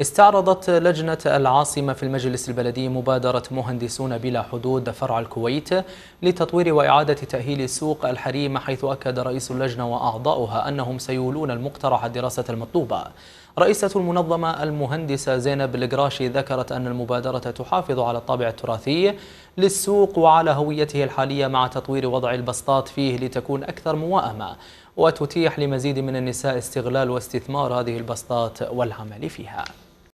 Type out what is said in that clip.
استعرضت لجنة العاصمة في المجلس البلدي مبادرة مهندسون بلا حدود فرع الكويت لتطوير وإعادة تأهيل سوق الحريم حيث أكد رئيس اللجنة وأعضاؤها أنهم سيولون المقترح الدراسة المطلوبة رئيسة المنظمة المهندسة زينب القراشي ذكرت أن المبادرة تحافظ على الطابع التراثي للسوق وعلى هويته الحالية مع تطوير وضع البسطات فيه لتكون أكثر موائمة وتتيح لمزيد من النساء استغلال واستثمار هذه البسطات والعمل فيها